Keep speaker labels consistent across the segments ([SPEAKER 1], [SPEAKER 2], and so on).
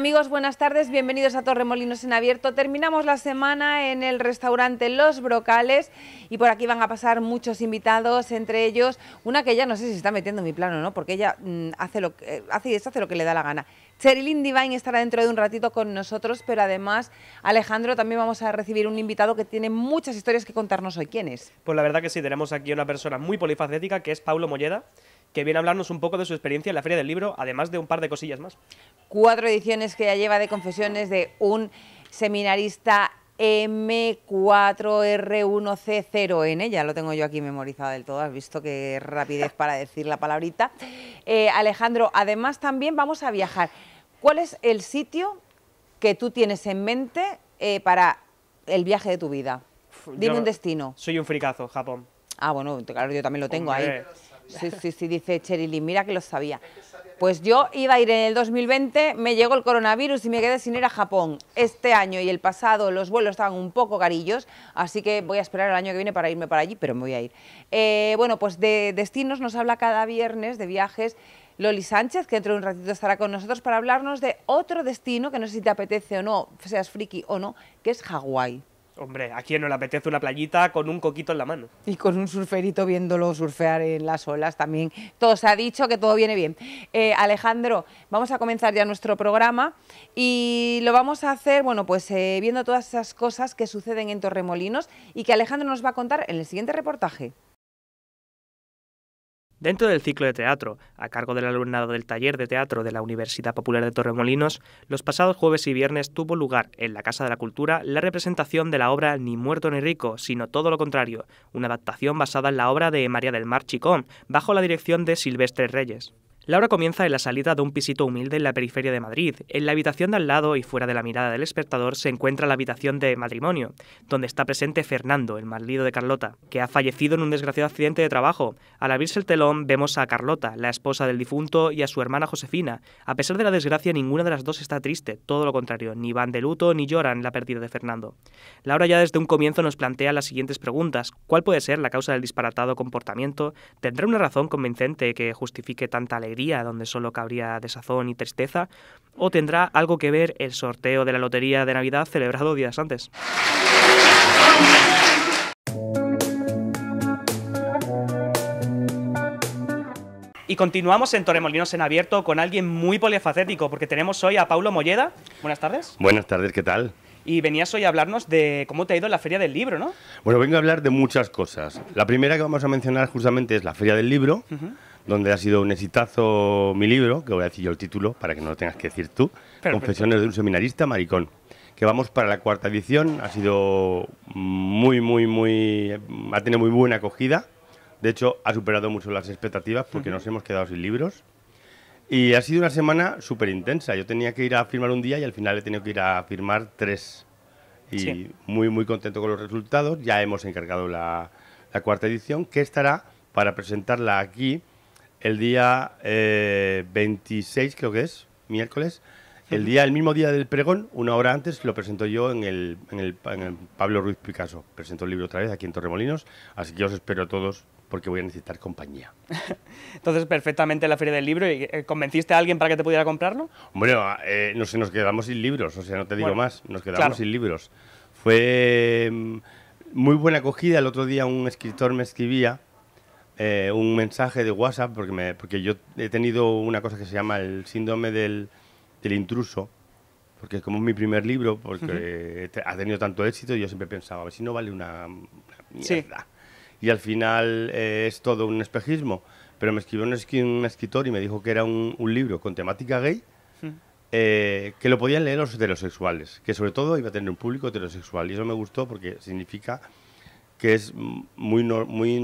[SPEAKER 1] amigos? Buenas tardes, bienvenidos a Torremolinos en Abierto. Terminamos la semana en el restaurante Los Brocales y por aquí van a pasar muchos invitados, entre ellos una que ya no sé si está metiendo en mi plano, ¿no? Porque ella mm, hace, lo, que, eh, hace y deshace lo que le da la gana. Cherilyn Divine estará dentro de un ratito con nosotros, pero además, Alejandro, también vamos a recibir un invitado que tiene muchas historias que contarnos hoy. ¿Quién es?
[SPEAKER 2] Pues la verdad que sí, tenemos aquí una persona muy polifacética que es Pablo Molleda que viene a hablarnos un poco de su experiencia en la Feria del Libro, además de un par de cosillas más.
[SPEAKER 1] Cuatro ediciones que ya lleva de confesiones de un seminarista M4R1C0N, ya lo tengo yo aquí memorizado del todo, has visto qué rapidez para decir la palabrita. Eh, Alejandro, además también vamos a viajar. ¿Cuál es el sitio que tú tienes en mente eh, para el viaje de tu vida? Dime un destino. Soy un fricazo, Japón. Ah, bueno, claro, yo también lo tengo ahí. Sí, sí, sí, dice Cherilyn, mira que lo sabía. Pues yo iba a ir en el 2020, me llegó el coronavirus y me quedé sin ir a Japón. Este año y el pasado los vuelos estaban un poco carillos, así que voy a esperar el año que viene para irme para allí, pero me voy a ir. Eh, bueno, pues de destinos nos habla cada viernes de viajes Loli Sánchez, que dentro de un ratito estará con nosotros para hablarnos de otro destino que no sé si te apetece o no, seas friki o no,
[SPEAKER 2] que es Hawái. Hombre, ¿a quién no le apetece una playita con un coquito en la mano?
[SPEAKER 1] Y con un surferito viéndolo surfear en las olas también. Todo se ha dicho que todo viene bien. Eh, Alejandro, vamos a comenzar ya nuestro programa y lo vamos a hacer, bueno, pues eh, viendo todas esas cosas que suceden en Torremolinos y que Alejandro nos va a contar en el siguiente reportaje.
[SPEAKER 2] Dentro del ciclo de teatro, a cargo del alumnado del taller de teatro de la Universidad Popular de Torremolinos, los pasados jueves y viernes tuvo lugar en la Casa de la Cultura la representación de la obra Ni muerto ni rico, sino todo lo contrario, una adaptación basada en la obra de María del Mar Chicón, bajo la dirección de Silvestre Reyes. La comienza en la salida de un pisito humilde en la periferia de Madrid. En la habitación de al lado y fuera de la mirada del espectador se encuentra la habitación de matrimonio, donde está presente Fernando, el marido de Carlota, que ha fallecido en un desgraciado accidente de trabajo. Al abrirse el telón vemos a Carlota, la esposa del difunto, y a su hermana Josefina. A pesar de la desgracia, ninguna de las dos está triste, todo lo contrario, ni van de luto ni lloran la pérdida de Fernando. La hora ya desde un comienzo nos plantea las siguientes preguntas. ¿Cuál puede ser la causa del disparatado comportamiento? ¿Tendrá una razón convincente que justifique tanta alegría? donde solo cabría desazón y tristeza, o tendrá algo que ver el sorteo de la lotería de Navidad celebrado días antes. Y continuamos en Torremolinos en Abierto con alguien muy polifacético, porque tenemos hoy a Paulo Molleda. Buenas tardes.
[SPEAKER 3] Buenas tardes, ¿qué tal?
[SPEAKER 2] Y venías hoy a hablarnos de cómo te ha ido la Feria del Libro, ¿no?
[SPEAKER 3] Bueno, vengo a hablar de muchas cosas. La primera que vamos a mencionar justamente es la Feria del Libro donde ha sido un exitazo mi libro, que voy a decir yo el título para que no lo tengas que decir tú, Confesiones de un seminarista maricón, que vamos para la cuarta edición, ha sido muy, muy, muy, ha tenido muy buena acogida, de hecho ha superado mucho las expectativas porque nos hemos quedado sin libros. Y ha sido una semana súper intensa. Yo tenía que ir a firmar un día y al final he tenido que ir a firmar tres. Y muy, muy contento con los resultados. Ya hemos encargado la, la cuarta edición, que estará para presentarla aquí el día 26, eh, creo que es, miércoles. El día, el mismo día del pregón, una hora antes, lo presento yo en el, en el, en el Pablo Ruiz Picasso. Presento el libro otra vez aquí en Torremolinos, así que os espero a todos porque voy a necesitar
[SPEAKER 2] compañía. Entonces, perfectamente la feria del libro. ¿Y eh, convenciste a alguien para que te pudiera comprarlo?
[SPEAKER 3] Bueno, ah, eh, no sé, nos quedamos sin libros, o sea, no te digo más, nos quedamos sin libros. Fue mm, muy buena acogida. El otro día un escritor me escribía eh, un mensaje de WhatsApp, porque, porque yo he tenido una cosa que se llama el síndrome del, del intruso, porque como mi primer libro, porque este, ha tenido tanto éxito, y yo siempre pensaba, a ver si no vale una, mierda. Y al final eh, es todo un espejismo. Pero me escribió un, escritor y me dijo que era un, libro con temática gay, mm. eh, que lo podían leer los heterosexuales, que sobre todo iba a tener un público heterosexual. Y eso me gustó porque significa que es muy, muy,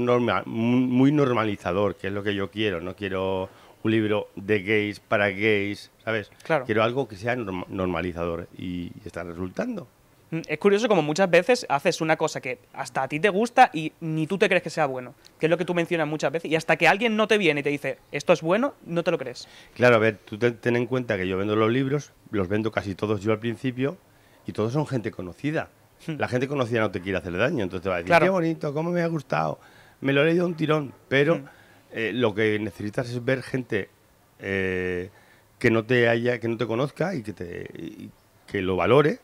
[SPEAKER 3] normalizador, que es lo que yo quiero. No quiero un libro de gays para gays, ¿sabes? Claro. Quiero algo que sea normalizador y está resultando.
[SPEAKER 2] Mm, es curioso como muchas veces haces una cosa que hasta a ti te gusta y ni tú te crees que sea bueno, que es lo que tú mencionas muchas veces, y hasta que alguien no te viene y te dice, esto es bueno, no te lo crees.
[SPEAKER 3] Claro, a ver, tú ten en cuenta que yo vendo los libros, los vendo casi todos yo al principio, y todos son gente conocida. La gente conocida no te quiere hacer daño, entonces te va a decir, qué bonito, cómo me ha gustado, me lo he leído un tirón, pero mm. eh, lo que necesitas es ver gente eh, que no te haya, que no te conozca y que te que lo valore.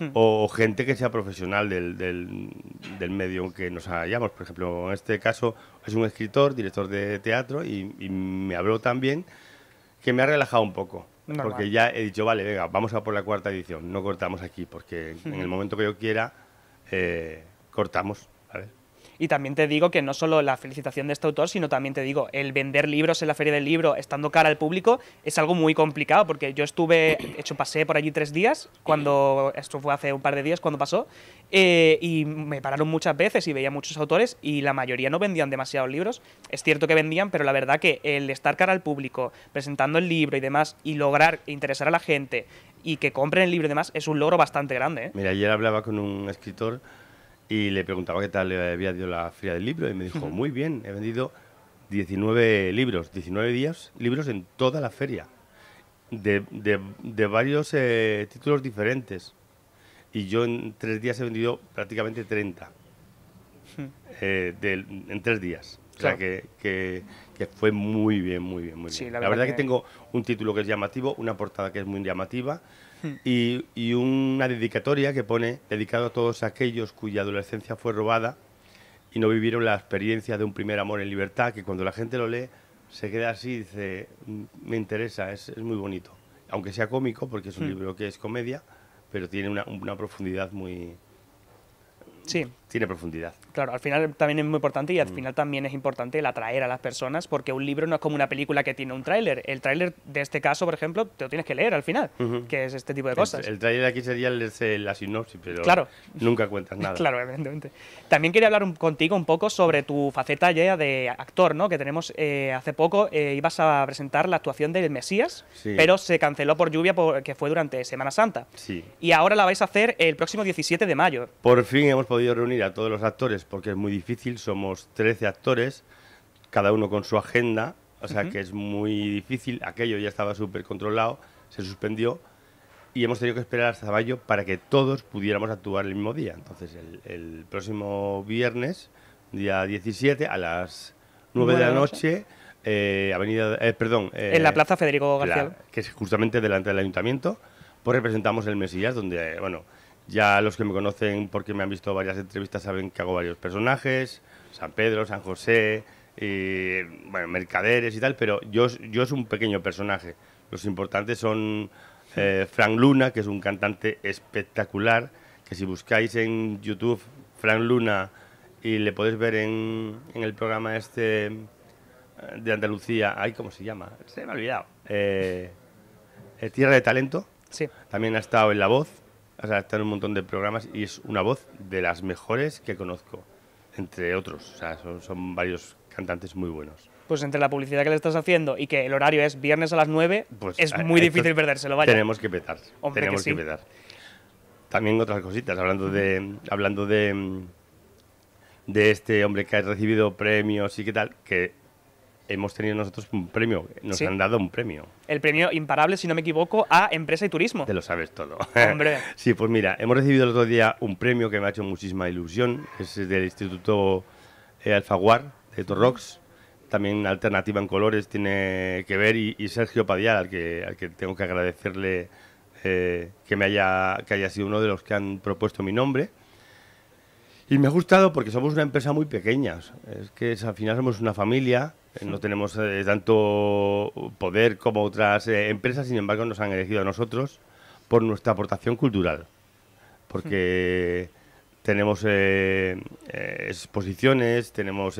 [SPEAKER 3] Mm. O, gente que sea profesional del, del, en medio que nos hallamos. Por ejemplo, en este caso es un escritor, director de teatro y, y me habló también que me ha relajado un poco. Porque ya he dicho, vale, venga, vamos a por la cuarta edición, no cortamos aquí, porque en el momento que yo quiera, eh, cortamos
[SPEAKER 2] y también te digo que no solo la felicitación de este autor, sino también te digo, el vender libros en la feria del libro, estando cara al público, es algo muy complicado, porque yo estuve, hecho, pasé por allí tres días, cuando, esto fue hace un par de días cuando pasó, eh, y me pararon muchas veces y veía muchos autores y la mayoría no vendían demasiados libros. Es cierto que vendían, pero la verdad que el estar cara al público, presentando el libro y demás, y lograr interesar a la gente y que compren el libro y demás, es un logro bastante grande. ¿eh?
[SPEAKER 3] Mira, ayer hablaba con un escritor y le preguntaba qué tal le había ido la feria del libro y me dijo, muy bien, he vendido 19 libros, 19 días, libros en toda la feria, de, de, varios eh, títulos diferentes. Y yo en tres días he vendido prácticamente 30, eh, en tres días. O sea, que, fue muy bien, muy bien, muy bien. la, verdad, que... tengo un título que es llamativo, una portada que es muy llamativa y, una dedicatoria que pone dedicado a todos aquellos cuya adolescencia fue robada y no vivieron la experiencia de un primer amor en libertad, que cuando la gente lo lee se queda así y dice, mm, me interesa, es, muy bonito. Aunque sea cómico, porque es un hmm. libro que es comedia, pero tiene una, una profundidad muy... Sí, tiene profundidad.
[SPEAKER 2] Claro, al final también es muy importante y al mm. final también es importante el atraer a las personas porque un libro no es como una película que tiene un tráiler. El tráiler de este caso, por ejemplo, te lo tienes que leer al final,
[SPEAKER 3] que es este tipo de cosas. El, tráiler aquí sería la sinopsis, pero nunca cuentas nada. claro,
[SPEAKER 2] evidentemente. También quería hablar contigo un poco sobre tu faceta ya de actor, ¿no? Que tenemos eh, hace poco, eh, ibas a presentar la actuación del Mesías, pero se canceló por lluvia porque fue durante Semana Santa. Sí. Y ahora la vais a hacer el próximo 17 de mayo.
[SPEAKER 3] Por fin hemos podido reunir a todos los actores porque es muy difícil, somos 13 actores, cada uno con su agenda, o sea que es muy difícil, aquello ya estaba súper controlado, se suspendió y hemos tenido que esperar hasta mayo para que todos pudiéramos actuar el mismo día. Entonces el, próximo viernes, día 17, a las 9 de la noche... Eh, avenida, eh, perdón, en la eh, Plaza Federico García, que es justamente delante del ayuntamiento, pues representamos el Mesías, donde, bueno, ya los que me conocen porque me han visto varias entrevistas saben que hago varios personajes, San Pedro, San José, bueno, mercaderes y tal, pero yo, yo es un pequeño personaje. Los importantes son eh, Frank Luna, que es un cantante espectacular, que si buscáis en YouTube Frank Luna y le podéis ver en, en el programa este eh, de Andalucía, ay, ¿cómo se llama? Se me ha olvidado. Eh, Tierra de Talento. Sí. También ha estado en La Voz está en un montón de programas y es una voz de las mejores que conozco, entre otros. O sea, son, varios cantantes muy buenos
[SPEAKER 2] pues entre la publicidad que le estás haciendo y que el horario es viernes a las 9, pues es muy difícil perdérselo, vaya. Tenemos que petar, tenemos que,
[SPEAKER 3] petar. También otras cositas, hablando de hablando de de este hombre que ha recibido premios y qué tal, que hemos tenido nosotros un premio, nos han dado un premio.
[SPEAKER 2] El premio imparable, si no me equivoco, a Empresa y Turismo. Te
[SPEAKER 3] lo sabes todo. sí, pues mira, hemos recibido el otro día un premio que me ha hecho muchísima ilusión, es del Instituto eh, Alfaguar de Torrox. También Alternativa en Colores tiene que ver y, Sergio Padial, al que, tengo que agradecerle eh, que me haya, que haya sido uno de los que han propuesto mi nombre. Y me ha gustado porque somos una empresa muy pequeña. Es que al final somos una familia eh, no tenemos eh, tanto poder como otras eh, empresas, sin embargo nos han elegido a nosotros por nuestra aportación cultural, porque tenemos exposiciones, tenemos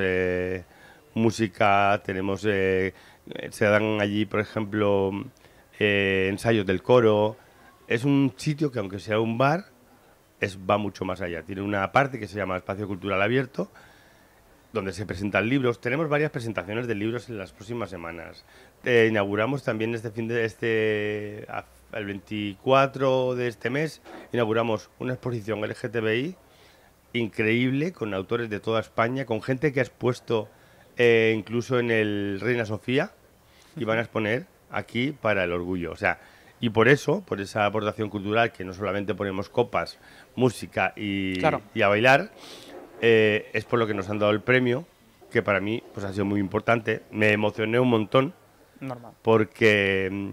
[SPEAKER 3] música, tenemos se dan allí, por ejemplo, ensayos del coro. Es un sitio que aunque sea un bar, es, va mucho más allá. Tiene una parte que se llama espacio cultural abierto, donde se presentan libros. Tenemos varias presentaciones de libros en las próximas semanas. Eh, inauguramos también este fin de este el 24 de este mes inauguramos una exposición LGTBI increíble con autores de toda España, con gente que ha expuesto eh, incluso en el Reina Sofía y van a exponer aquí para el orgullo. O sea, y por eso, por esa aportación cultural que no solamente ponemos copas, música y a bailar, eh, es por lo que nos han dado el premio, que para mí pues, ha sido muy importante. Me emocioné un montón. Normal. Porque, mm,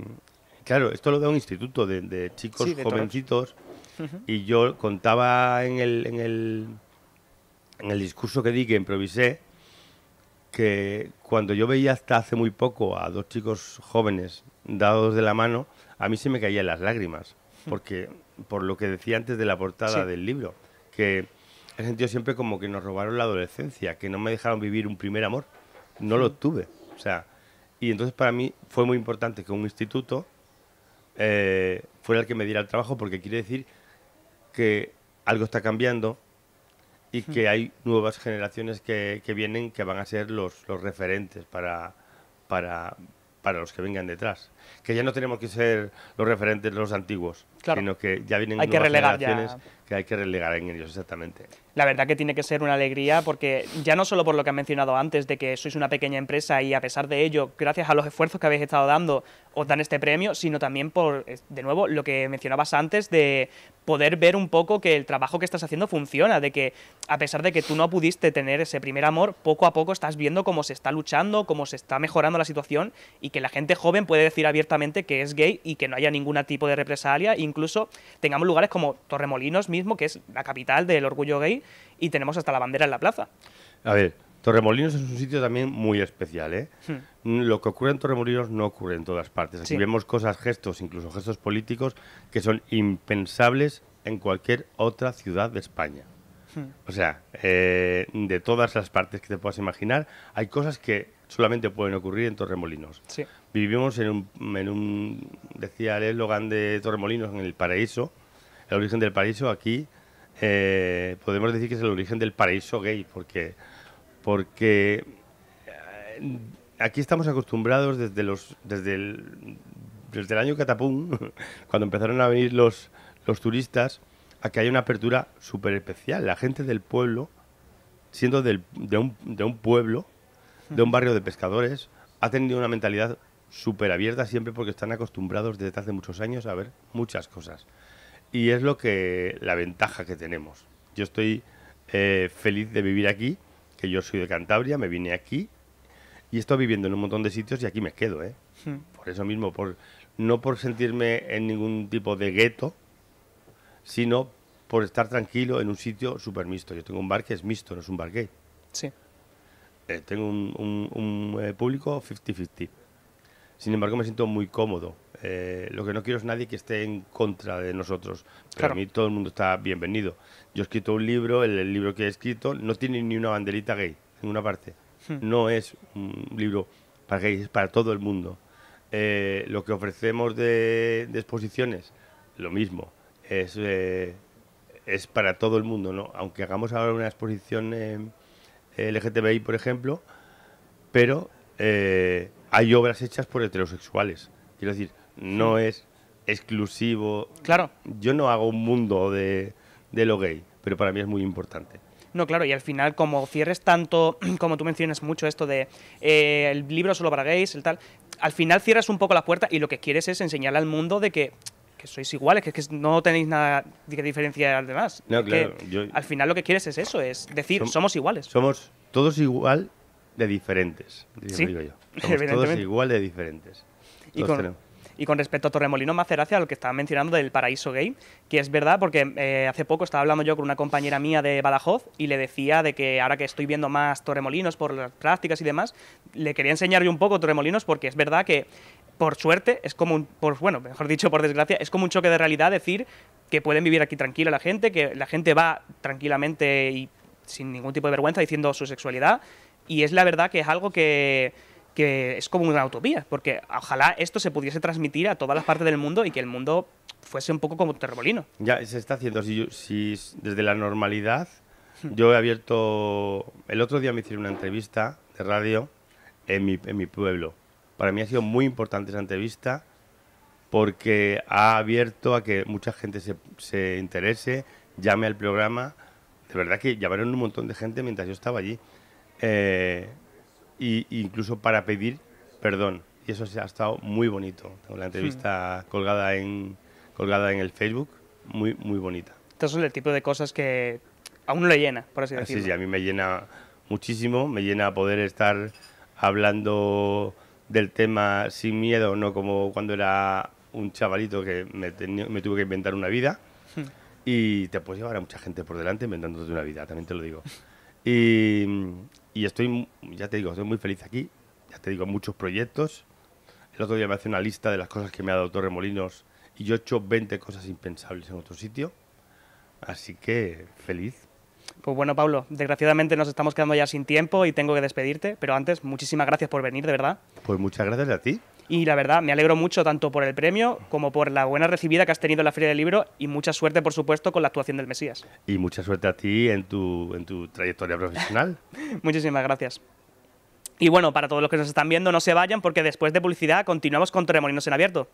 [SPEAKER 3] claro, esto lo da un instituto de, chicos jovencitos. Y yo contaba en el, en, el, en el discurso que di, que improvisé, que cuando yo veía hasta hace muy poco a dos chicos jóvenes dados de la mano, a mí se me caían las lágrimas, porque por lo que decía antes de la portada del libro, que He sentido siempre como que nos robaron la adolescencia, que no me dejaron vivir un primer amor. No lo tuve. O sea, y entonces para mí fue muy importante que un instituto eh, fuera el que me diera el trabajo, porque quiere decir que algo está cambiando y hmm. que hay nuevas generaciones que, vienen que van a ser los, los referentes para, para, para los que vengan detrás. Que ya no tenemos que ser los referentes los antiguos sino que ya vienen hay que que hay que relegar en ellos, exactamente.
[SPEAKER 2] La verdad que tiene que ser una alegría porque ya no solo por lo que han mencionado antes, de que sois una pequeña empresa y a pesar de ello, gracias a los esfuerzos que habéis estado dando, os dan este premio, sino también por, de nuevo, lo que mencionabas antes de poder ver un poco que el trabajo que estás haciendo funciona, de que a pesar de que tú no pudiste tener ese primer amor, poco a poco estás viendo cómo se está luchando, cómo se está mejorando la situación y que la gente joven puede decir abiertamente que es gay y que no haya ningún tipo de represalia, y incluso tengamos lugares como Torremolinos mismo, que es la capital del orgullo gay, y tenemos hasta la bandera en la plaza.
[SPEAKER 3] A ver, Torremolinos es un sitio también muy especial. ¿eh? Hmm. Lo que ocurre en Torremolinos no ocurre en todas partes. Aquí vemos cosas, gestos, incluso gestos políticos, que son impensables en cualquier otra ciudad de España. O sea, eh, de todas las partes que te puedas imaginar, hay cosas que solamente pueden ocurrir en Torremolinos. Vivimos en un, decía el eslogan de Torremolinos, en el paraíso, el origen del paraíso, aquí eh, podemos decir que es el origen del paraíso gay, porque, porque eh, aquí estamos acostumbrados desde, los, desde, el, desde el año Catapum, cuando empezaron a venir los, los turistas, a que haya una apertura súper especial. La gente del pueblo, siendo de, un, pueblo, de un barrio de pescadores, ha tenido una mentalidad súper abierta siempre porque están acostumbrados desde hace muchos años a ver muchas cosas. Y es lo que la ventaja que tenemos. Yo estoy eh, feliz de vivir aquí, que yo soy de Cantabria, me vine aquí y estoy viviendo en un montón de sitios y aquí me quedo. ¿eh? Hmm. Por eso mismo, por, no por sentirme en ningún tipo de gueto, sino por estar tranquilo en un sitio súper mixto. Yo tengo un bar que es mixto, no es un bar gay. Sí. Eh, tengo un, eh, público 50-50. Sin embargo, me siento muy cómodo. Eh, lo que no quiero es nadie que esté en contra de nosotros. Para mí todo el mundo está bienvenido. Yo he escrito un libro, el, libro que he escrito no tiene ni una banderita gay, en una parte. Hmm. No es un libro para gays, es para todo el mundo. lo que ofrecemos de, exposiciones, lo mismo. Eh, es, para todo el mundo, ¿no? Aunque hagamos ahora una exposición eh, LGTBI, por ejemplo, pero eh, hay obras hechas por heterosexuales. Quiero decir, no es exclusivo. Claro. Yo no hago un mundo de, lo gay, pero para mí es muy importante.
[SPEAKER 2] No, claro, y al final, como cierres tanto, como tú mencionas mucho esto de el libro solo para gays, el tal, al final cierras un poco la puerta y lo que quieres es enseñarle al mundo de que que sois iguales, que, que no tenéis nada que diferenciar de más. demás. al final lo que quieres es eso, es decir, somos, iguales.
[SPEAKER 3] Somos todos igual de diferentes, ¿Sí? digo yo. todos igual de diferentes.
[SPEAKER 2] Y con, respecto a Torremolino, me hace gracia lo que estaba mencionando del paraíso gay, que es verdad porque eh, hace poco estaba hablando yo con una compañera mía de Badajoz y le decía de que ahora que estoy viendo más Torremolinos por las prácticas y demás, le quería enseñar yo un poco Torremolinos porque es verdad que por suerte, es como un, bueno, mejor dicho, por desgracia, es como un choque de realidad decir que pueden vivir aquí tranquila la gente, que la gente va tranquilamente y sin ningún tipo de vergüenza diciendo su sexualidad. Y es la verdad que es algo que, es como una utopía, porque ojalá esto se pudiese transmitir a todas las partes del mundo y que el mundo fuese un poco como un
[SPEAKER 3] Ya, se está haciendo, si, desde la normalidad, hmm. yo he abierto, el otro día me hicieron una entrevista de radio en mi, en mi pueblo, para mí ha sido muy importante esa entrevista porque ha abierto a que mucha gente se, se interese, llame al programa. De verdad que llamaron un montón de gente mientras yo estaba allí. Eh, y, incluso para pedir perdón. Y eso ha estado muy bonito. Tengo la entrevista colgada, en, colgada en el Facebook, muy, muy bonita.
[SPEAKER 2] estos es el tipo de cosas que a uno le llena, por así decirlo. Ah, sí, sí, a
[SPEAKER 3] mí me llena muchísimo. Me llena poder estar hablando del tema sin miedo, no como cuando era un chavalito que me, tuvo que inventar una vida. Hmm. Y te puedes llevar a mucha gente por delante inventándote una vida, también te lo digo. Y, estoy, ya te digo, estoy muy feliz aquí. Ya te digo, muchos proyectos. El otro día me hace una lista de las cosas que me ha dado Torremolinos y yo he hecho 20 cosas impensables en otro sitio. Así que feliz
[SPEAKER 2] pues bueno, Pablo, desgraciadamente nos estamos quedando ya sin tiempo y tengo que despedirte, pero antes, muchísimas gracias por venir, de verdad. Pues muchas gracias a ti. Y la verdad, me alegro mucho tanto por el premio como por la buena recibida que has tenido en la Feria del Libro y mucha suerte, por supuesto, con la actuación del Mesías.
[SPEAKER 3] Y mucha suerte a ti en
[SPEAKER 2] tu, en tu trayectoria profesional. muchísimas gracias. Y bueno, para todos los que nos están viendo, no se vayan porque después de publicidad continuamos con Tremolinos en Abierto.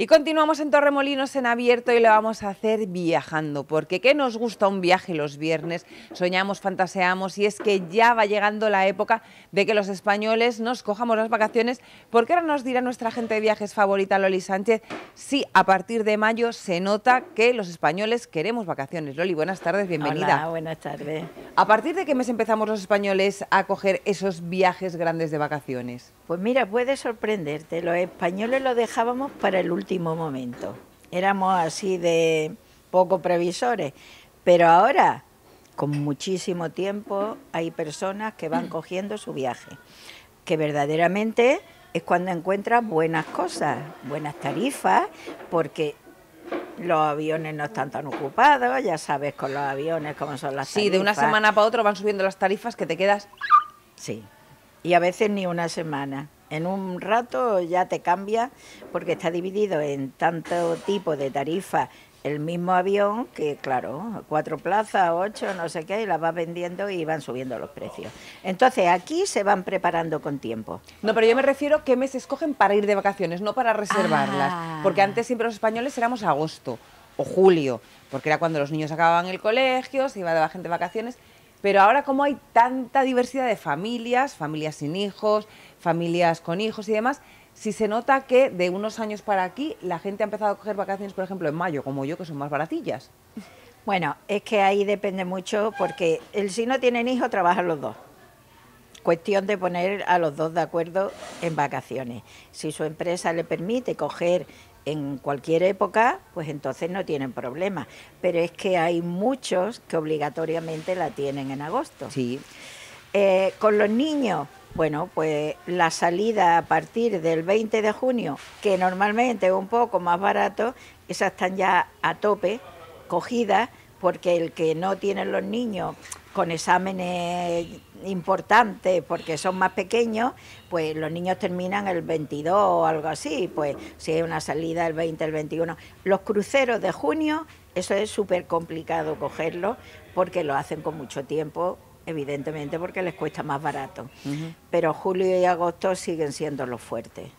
[SPEAKER 1] Y continuamos en Torremolinos en abierto y lo vamos a hacer viajando, porque ¿qué nos gusta un viaje los viernes? Soñamos, fantaseamos y es que ya va llegando la época de que los españoles nos cojamos las vacaciones, porque ahora nos dirá nuestra gente de viajes favorita Loli Sánchez si a partir de mayo se nota que los españoles queremos vacaciones. Loli, buenas tardes, bienvenida. Hola, buenas tardes. ¿A partir de qué mes empezamos los españoles a coger esos viajes grandes de vacaciones?
[SPEAKER 4] Pues mira, puede sorprenderte, los españoles lo dejábamos para el último momento. Éramos así de poco previsores, pero ahora, con muchísimo tiempo, hay personas que van mm. cogiendo su viaje, que verdaderamente es cuando encuentras buenas cosas, buenas tarifas, porque los aviones no están tan ocupados, ya sabes con los aviones cómo son las de una semana
[SPEAKER 1] para otro van subiendo las tarifas que te quedas.
[SPEAKER 4] Sí, y a veces ni una semana. En un rato ya te cambia porque está dividido en tanto tipo de tarifa el mismo avión que, claro, cuatro plazas, ocho, no sé qué, y las vas vendiendo y van subiendo los precios. Entonces, aquí se van preparando con tiempo. No, pero yo me refiero a qué meses escogen para ir de vacaciones, no para reservarlas. Ah. Porque antes siempre los españoles
[SPEAKER 1] éramos agosto o julio, porque era cuando los niños acababan el colegio, se iba de gente de vacaciones. Pero ahora como hay tanta diversidad de familias, familias sin hijos, familias con hijos y demás, si se nota que de unos años para aquí la gente ha empezado a coger vacaciones,
[SPEAKER 4] por ejemplo, en mayo, como yo, que son más baratillas. Bueno, es que ahí depende mucho porque el, si no tienen hijos trabajan los dos. Cuestión de poner a los dos de acuerdo en vacaciones. Si su empresa le permite coger en cualquier época, pues entonces no tienen problema. Pero es que hay muchos que obligatoriamente la tienen en agosto. Sí. Eh, con los niños, bueno, pues la salida a partir del 20 de junio, que normalmente es un poco más barato, esas están ya a tope, cogidas, porque el que no tienen los niños con exámenes importantes porque son más pequeños, pues los niños terminan el 22 o algo así, pues si hay una salida el 20, el 21. Los cruceros de junio, eso es súper complicado cogerlo... porque lo hacen con mucho tiempo, evidentemente porque les cuesta más barato. Pero julio y agosto siguen siendo los fuertes.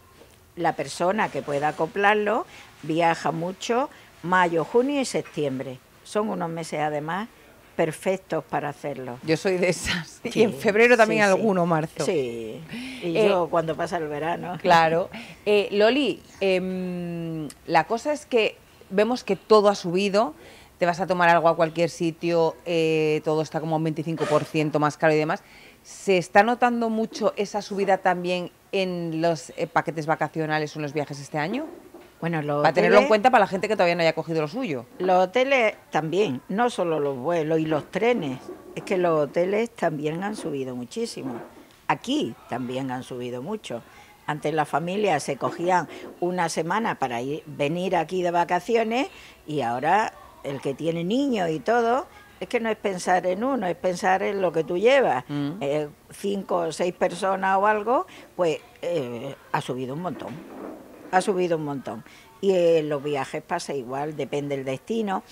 [SPEAKER 4] La persona que pueda acoplarlo viaja mucho mayo, junio y septiembre. Son unos meses además perfectos para hacerlo. Yo
[SPEAKER 1] soy de esas. y en febrero también alguno, marzo.
[SPEAKER 4] Sí. Y eh, yo cuando pasa el verano. Claro. Eh, Loli,
[SPEAKER 1] em, la cosa es que vemos que todo ha subido. Te vas a tomar algo a cualquier sitio, eh, todo está como un 25% más caro y demás. ¿Se está notando mucho esa subida también en los paquetes vacacionales o en los viajes este año? Bueno, para tenerlo en cuenta para la gente
[SPEAKER 4] que todavía no haya cogido lo suyo. Los hoteles también, no solo los vuelos y los trenes, es que los hoteles también han subido muchísimo. Aquí también han subido mucho. Antes las familias se cogían una semana para venir aquí de vacaciones y ahora el que tiene niños y todo, es que no es pensar en uno, es pensar en lo que tú llevas. Mm. Eh, cinco o seis personas o algo, pues eh, ha subido un montón ha subido un montón. Y eh, los viajes pasa igual, depende del destino.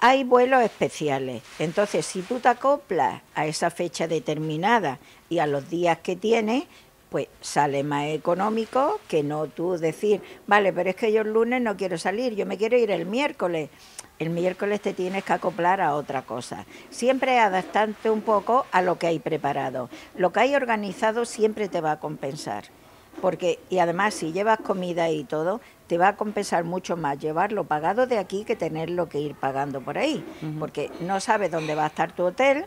[SPEAKER 4] Hay vuelos especiales. Entonces, si tú te acoplas a esa fecha determinada y a los días que tienes, pues sale más económico que no tú decir, vale, pero es que yo el lunes no quiero salir, yo me quiero ir el miércoles. El miércoles te tienes que acoplar a otra cosa. Siempre adaptarte un poco a lo que hay preparado. Lo que hay organizado siempre te va a compensar porque y además si llevas comida y todo, te va a compensar mucho más llevarlo pagado de aquí que tenerlo que ir pagando por ahí, porque no sabes dónde va a estar tu hotel,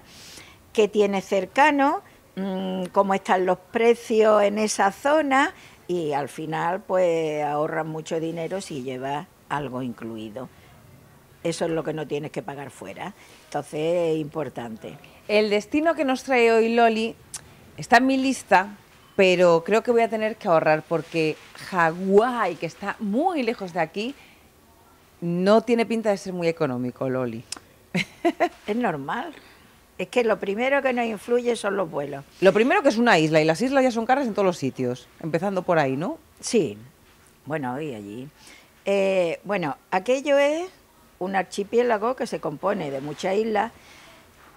[SPEAKER 4] qué tienes cercano, mm, cómo están los precios en esa zona y al final pues ahorras mucho dinero si llevas algo incluido. Eso es lo que no tienes que pagar fuera. Entonces es importante.
[SPEAKER 1] El destino que nos trae hoy Loli está en mi lista pero creo que voy a tener que ahorrar porque Hawái, que está muy lejos de aquí, no tiene pinta de ser muy económico, Loli.
[SPEAKER 4] Es normal. Es que lo primero que nos influye son los vuelos.
[SPEAKER 1] Lo primero que es una isla y las islas ya son caras en todos los sitios,
[SPEAKER 4] empezando por ahí, ¿no? Sí. Bueno, y allí. Eh, bueno, aquello es un archipiélago que se compone de muchas islas,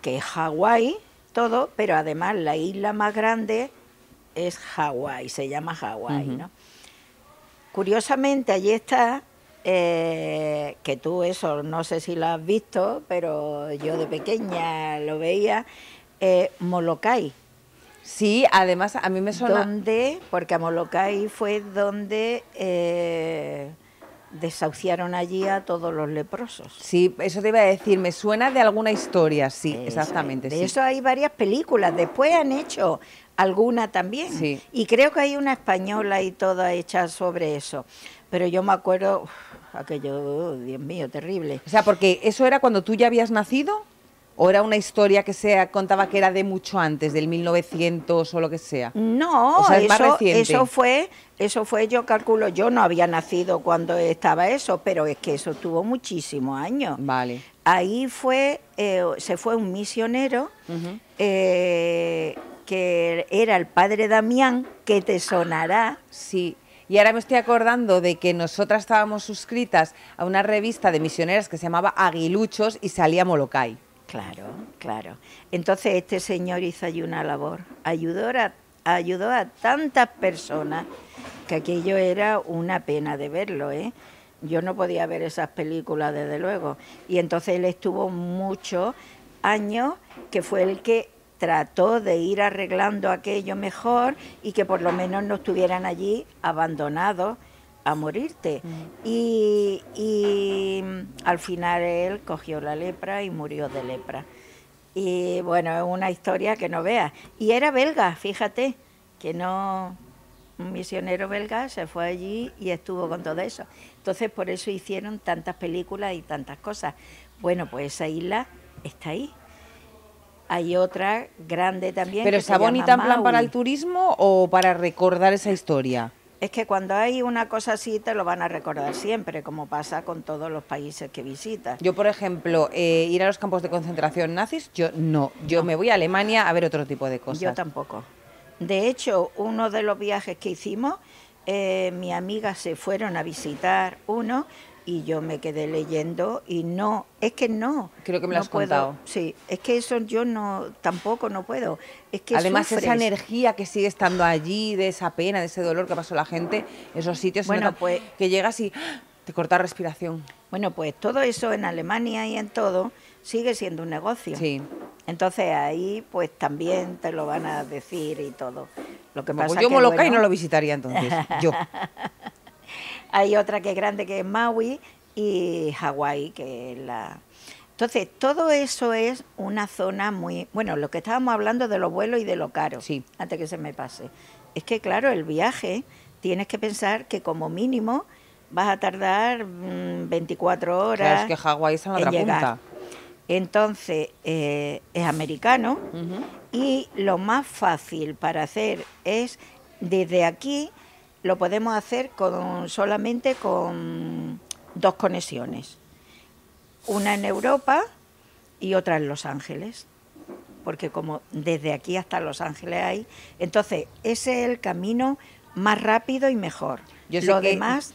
[SPEAKER 4] que es Hawái, todo, pero además la isla más grande es Hawái, se llama Hawái, ¿no? Curiosamente, allí está, eh, que tú eso no sé si lo has visto, pero yo de pequeña lo veía, eh, Molokai. Sí, además a mí me suena... ...dónde, porque a Molokai fue donde... Eh, desahuciaron allí a todos los leprosos. Sí, eso te iba a decir, me suena de alguna historia, sí, exactamente. De eso hay varias películas. Después han hecho alguna también. Y creo que hay una española y toda hecha sobre eso. Pero yo me acuerdo, aquello, oh, Dios mío, terrible. O sea, porque eso era cuando tú ya habías nacido. ¿O era una historia que se contaba que era de mucho antes, del 1900 o lo que sea? No, eso, eso, fue, eso fue, yo calculo, yo no había nacido cuando estaba eso, pero es que eso tuvo muchísimos años. Vale. Ahí fue, eh, se fue un misionero eh, que era el padre Damián, que te
[SPEAKER 1] sonará. Sí, y ahora me estoy acordando de que nosotras estábamos suscritas a una
[SPEAKER 4] revista de misioneras que se llamaba Aguiluchos y salía Molokai. Claro, claro. Entonces este señor hizo allí una labor, ayudó a, ayudó a tantas personas que aquello era una pena de verlo, ¿eh? Yo no podía ver esas películas, desde luego. Y entonces él estuvo mucho año que fue el que trató de ir arreglando aquello mejor y que por lo menos no estuvieran allí abandonados a morirte. Mm. Y, y, mm, al final él cogió la lepra y murió de lepra. Y bueno, es una historia que no veas. Y era belga, fíjate, que no... Un misionero belga se fue allí y estuvo con todo eso. Entonces por eso hicieron tantas películas y tantas cosas. Bueno, pues esa isla está ahí. Hay otra grande también. ¿Pero está bonita en plan para el
[SPEAKER 1] turismo o para recordar esa historia?
[SPEAKER 4] Es que cuando hay una cosa así te lo van a recordar siempre, como pasa con todos los países que visitas.
[SPEAKER 1] Yo, por ejemplo, eh, ir a los campos de concentración nazis, yo no. Yo me voy a Alemania a ver otro tipo de cosas. Yo
[SPEAKER 4] tampoco. De hecho, uno de los viajes que hicimos, eh, mi amiga se fueron a visitar uno y yo me quedé leyendo y no, es que no. Creo que me lo has contado. Sí, es que eso yo no, tampoco no puedo. Es que Además esa energía que sigue estando allí, de esa pena,
[SPEAKER 1] de ese dolor que pasó la gente, esos sitios bueno, pues, que llegas y te corta respiración.
[SPEAKER 4] Bueno, pues todo eso en Alemania y en todo sigue siendo un negocio. Sí. Entonces ahí pues también te lo van a decir y todo. Lo que Como pasa yo no lo visitaría entonces, yo. Hay otra que es grande que es Maui y Hawái, que es la... Entonces, todo eso es una zona muy... Bueno, lo que estábamos hablando de los vuelos y de lo caro, sí. antes que se me pase. Es que, claro, el viaje, tienes que pensar que como mínimo vas a tardar 24 mm, horas. es que Hawái es en otra punta. Entonces, eh, es americano y lo más fácil para hacer es desde aquí lo podemos hacer con, solamente con dos conexiones, una en Europa y otra en Los Ángeles, porque como desde aquí hasta Los Ángeles hay, entonces ese es el camino más rápido y mejor. lo demás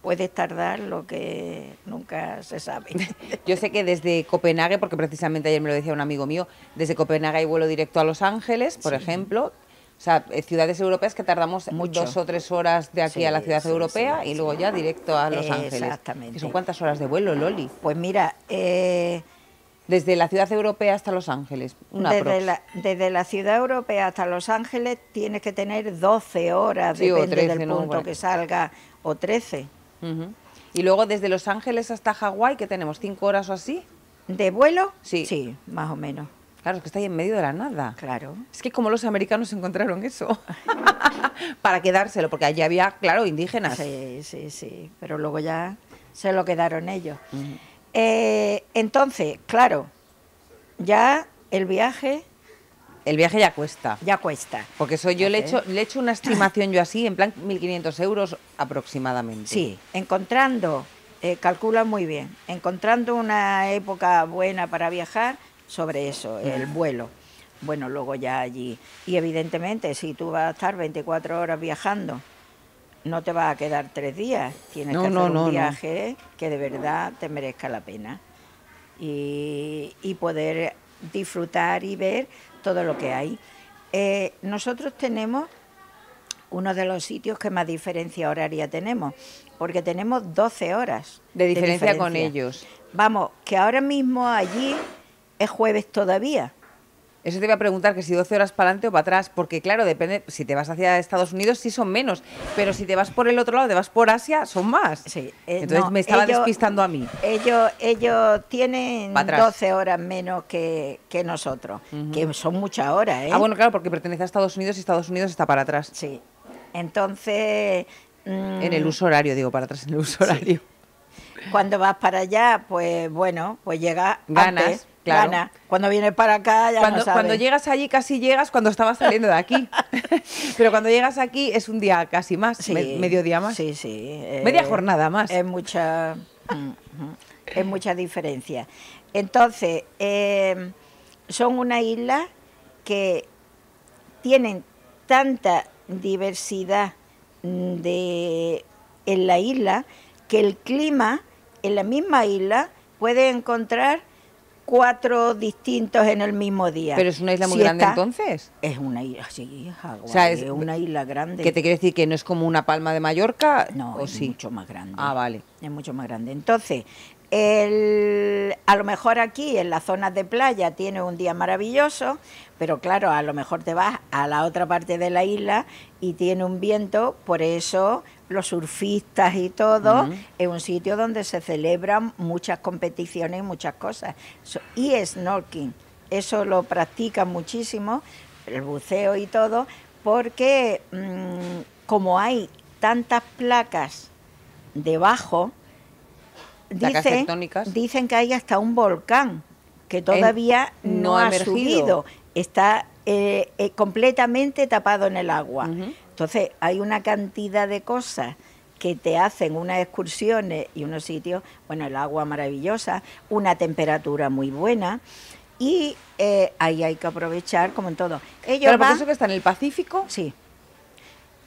[SPEAKER 4] puede tardar lo que
[SPEAKER 1] nunca se sabe. Yo sé que desde Copenhague, porque precisamente ayer me lo decía un amigo mío, desde Copenhague hay vuelo directo a Los Ángeles, por ejemplo, o sea, eh, ciudades europeas que tardamos dos o tres horas de aquí a la ciudad europea y luego ya directo a Los Ángeles. Exactamente. ¿Son cuántas horas de vuelo, Loli? Pues mira, eh, desde la ciudad europea hasta Los Ángeles.
[SPEAKER 4] Una desde, la, ciudad europea hasta Los Ángeles tienes que tener 12 horas, depende del punto que salga, o 13. Y luego desde Los
[SPEAKER 1] Ángeles hasta Hawái, que tenemos? ¿Cinco horas o así? ¿De vuelo? Sí. Sí, más o menos. Claro, es que está ahí en medio de la nada. Claro. Es que como los americanos encontraron eso
[SPEAKER 4] para quedárselo, porque allí había, claro, indígenas. Sí, sí, sí, pero luego ya se lo quedaron ellos. Eh, entonces, claro, ya el viaje
[SPEAKER 1] el viaje ya cuesta.
[SPEAKER 4] Ya cuesta. Porque eso yo le, he le hecho una estimación yo así, en plan 1.500 euros aproximadamente. Sí, encontrando, eh, calcula muy bien, encontrando una época buena para viajar, sobre eso, el vuelo. Bueno, luego ya allí. Y evidentemente, si tú vas a estar 24 horas viajando, no te vas a quedar tres días. Tienes que hacer un viaje que de verdad te merezca la pena. Y, poder disfrutar y ver todo lo que hay. Eh, nosotros tenemos uno de los sitios que más diferencia horaria tenemos, porque tenemos 12 horas. de diferencia. con ellos. Vamos, que ahora mismo allí es jueves todavía.
[SPEAKER 1] Eso te voy a preguntar, que si 12 horas para adelante o para atrás, porque claro, depende, si te vas hacia Estados Unidos sí son menos, pero si te vas por el otro lado, te vas por Asia, son más. Sí, eh, Entonces me estaba despistando a mí.
[SPEAKER 4] Ellos, ellos tienen 12 horas menos que, nosotros,
[SPEAKER 1] que son muchas horas. ¿eh? Ah, bueno, claro, porque pertenece a Estados Unidos y Estados Unidos está para atrás. Sí,
[SPEAKER 4] entonces... Mm, en el uso
[SPEAKER 1] horario, digo, para atrás en el uso horario.
[SPEAKER 4] Cuando vas para allá, pues bueno, pues llega Ganas. Antes, Claro. Cuando vienes para acá ya cuando, no sabes. cuando llegas allí casi llegas cuando estabas saliendo de aquí. Pero cuando llegas aquí es un día casi más, medio día más. Sí, sí. Eh, Media jornada más. Es mucha, es mucha diferencia. Entonces, eh, son una isla que tienen tanta diversidad de, en la isla que el clima en la misma isla puede encontrar cuatro distintos en el mismo día. ¿Pero es una isla muy grande entonces? Es una isla, sí, es, una isla grande. ¿Qué te quiere decir? ¿Que no es como una palma de Mallorca? No, es mucho más grande. Ah, vale. Es mucho más grande. Entonces, el, a lo mejor aquí, en las zonas de playa, tiene un día maravilloso, pero claro, a lo mejor te vas a la otra parte de la isla y tiene un viento, por eso los surfistas y todo, es un sitio donde se celebran muchas competiciones y muchas cosas. y snorkeling, eso lo practican muchísimo, el buceo y todo, porque mm, como hay tantas placas debajo,
[SPEAKER 2] dicen,
[SPEAKER 4] que hay hasta un volcán que todavía no, ha, ha subido está eh, eh, completamente tapado en el agua. Entonces, hay una cantidad de cosas que te hacen unas excursiones y unos sitios, bueno, el agua maravillosa, una temperatura muy buena. Y eh, ahí hay que aprovechar, como en todo. Ellos ¿Pero por eso que está en el Pacífico? Sí,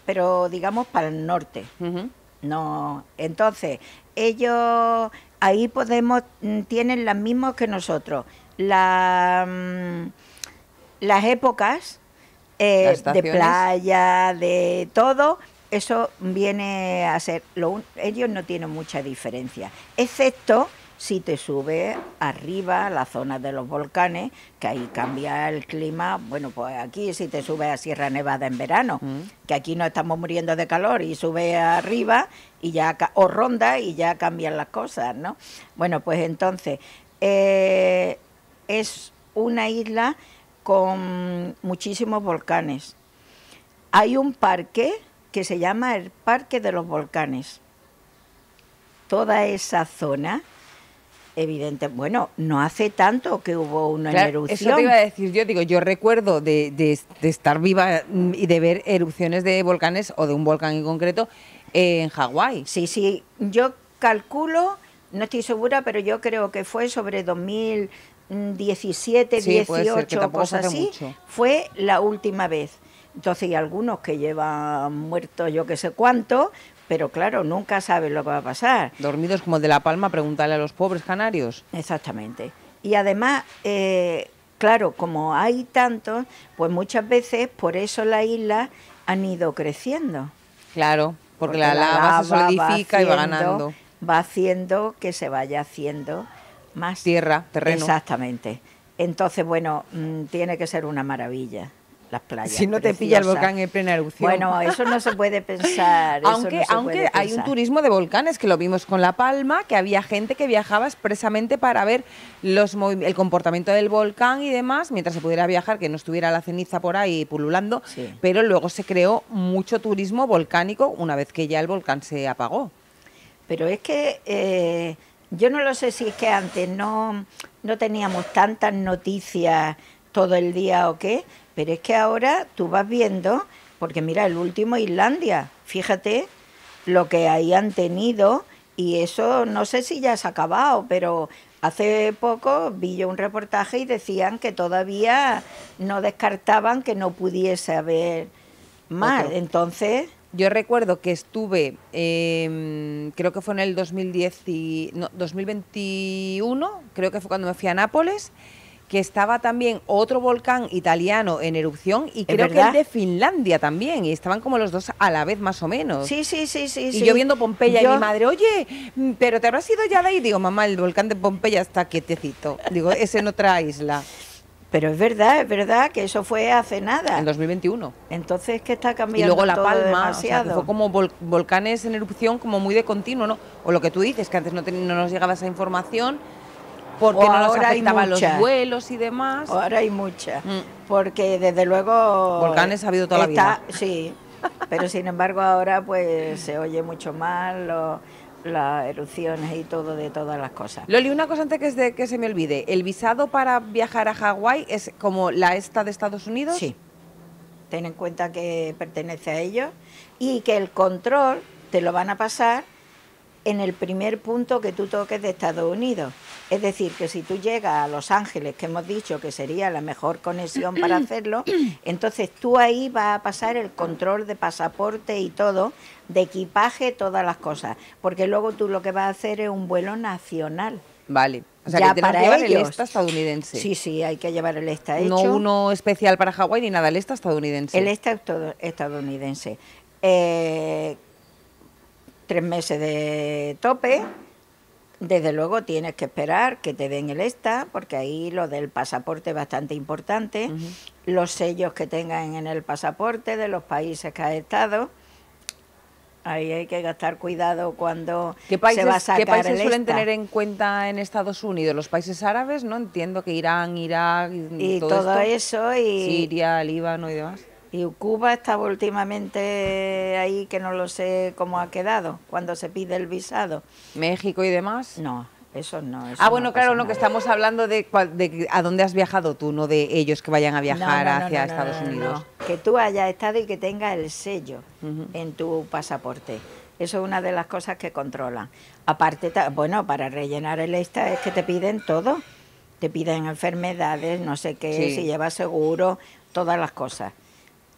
[SPEAKER 4] pero digamos para el norte. No, entonces, ellos ahí podemos, mm, tienen las mismas que nosotros. La. Mm, las épocas eh, de playa, de todo, eso viene a ser, lo, ellos no tienen mucha diferencia, excepto si te subes arriba, a la zona de los volcanes, que ahí cambia el clima, bueno, pues aquí si te subes a Sierra Nevada en verano, mm. que aquí no estamos muriendo de calor y sube arriba y ya o ronda y ya cambian las cosas, ¿no? Bueno, pues entonces eh, es una isla con muchísimos volcanes. Hay un parque que se llama el Parque de los Volcanes. Toda esa zona, evidente, bueno, no hace tanto que hubo una erupción. Eso te iba a decir
[SPEAKER 1] yo, digo, yo recuerdo de, de estar viva mm, y de ver erupciones de volcanes o
[SPEAKER 4] de un volcán en concreto en Hawái. Sí, sí, yo calculo, no estoy segura, pero yo creo que fue sobre 2000, 17, mm, 18, cosas así, fue la última vez. Entonces hay algunos que llevan muertos yo que sé cuánto, pero claro, nunca sabes lo que va a pasar. Dormidos como de la palma, preguntarle a los pobres canarios. Exactamente. Y además, eh, claro, como hay tantos, pues muchas veces por eso las islas han ido creciendo. Claro, porque, la, lava, se solidifica y va ganando. Va haciendo que se vaya haciendo más tierra, terreno. Exactamente. Entonces, bueno, mm, tiene que ser una maravilla las playas. Si no te pilla el volcán en plena erupción. Bueno, eso no se puede pensar. aunque aunque hay un turismo de volcanes, que lo vimos con La Palma, que había
[SPEAKER 1] gente que viajaba expresamente para ver los el comportamiento del volcán y demás, mientras se pudiera viajar, que no estuviera la ceniza por ahí pululando, pero luego se creó mucho turismo
[SPEAKER 4] volcánico una vez que ya el volcán se apagó. Pero es que... Eh, yo no lo sé si es que antes no, no teníamos tantas noticias todo el día o qué, pero es que ahora tú vas viendo, porque mira, el último Islandia, fíjate lo que ahí han tenido y eso no sé si ya se ha acabado, pero hace poco vi yo un reportaje y decían que todavía no descartaban que no pudiese haber más. Entonces... Yo recuerdo que estuve, em, creo que fue en el 2010 y, no,
[SPEAKER 1] 2021, creo que fue cuando me fui a Nápoles, que estaba también otro volcán italiano en erupción y creo que el de Finlandia también, y estaban como los dos a la vez más o menos. Sí,
[SPEAKER 4] sí, sí, sí. Y yo viendo Pompeya y mi madre,
[SPEAKER 1] oye, mm, pero te habrás ido ya de ahí,
[SPEAKER 4] digo, mamá, el volcán de Pompeya está quietecito, digo, es en otra isla. Pero es verdad, es verdad que eso fue hace nada. En 2021. Entonces, ¿qué está cambiando? Y luego La Palma,
[SPEAKER 1] se fue como volcanes en erupción, como muy de continuo, ¿no? O lo que tú dices, que antes no, nos llegaba
[SPEAKER 4] esa información porque no nos afectaban los
[SPEAKER 1] vuelos y demás. Ahora hay mucha,
[SPEAKER 4] mm. porque desde luego. Volcanes ha habido toda la vida. Sí, pero sin embargo ahora pues se oye mucho más las erupciones y todo de todas las cosas.
[SPEAKER 1] Loli, una cosa antes que, que se me olvide, ¿el visado para viajar a Hawái es como
[SPEAKER 4] la esta de Estados Unidos? Sí, ten en cuenta que pertenece a ellos y que el control te lo van a pasar en el primer punto que tú toques de Estados Unidos. Es decir, que si tú llegas a Los Ángeles, que hemos dicho que sería la mejor conexión para hacerlo, entonces tú ahí vas a pasar el control de pasaporte y todo, de equipaje, todas las cosas, porque luego tú lo que vas a hacer es un vuelo nacional. Vale. O sea, que para llevar el ESTA estadounidense. Sí, sí, hay que llevar el ESTA No uno especial para Hawái ni nada, el ESTA estadounidense. El ESTA estadounidense. Eh, tres meses de tope desde luego tienes que esperar que te den el ESTA, porque ahí lo del pasaporte es bastante importante, los sellos que tengan en el pasaporte de los países que ha estado. Ahí hay que gastar cuidado cuando se va a sacar ¿Qué países suelen tener
[SPEAKER 1] en cuenta en Estados Unidos? Los países árabes, ¿no? Entiendo que Irán, Irak... Y, todo, eso Siria,
[SPEAKER 4] Líbano y demás. Y Cuba estaba últimamente ahí, que no lo sé cómo ha quedado, cuando se pide el visado. ¿México y demás? No, eso no. ah, bueno, claro, lo que estamos hablando
[SPEAKER 1] de, de, a dónde has viajado tú, no de ellos que vayan a viajar hacia Estados Unidos.
[SPEAKER 4] Que tú hayas estado y que tengas el sello en tu pasaporte. Eso es una de las cosas que controlan. Aparte, bueno, para rellenar el esta es que te piden todo. Te piden enfermedades, no sé qué, si llevas seguro, todas las cosas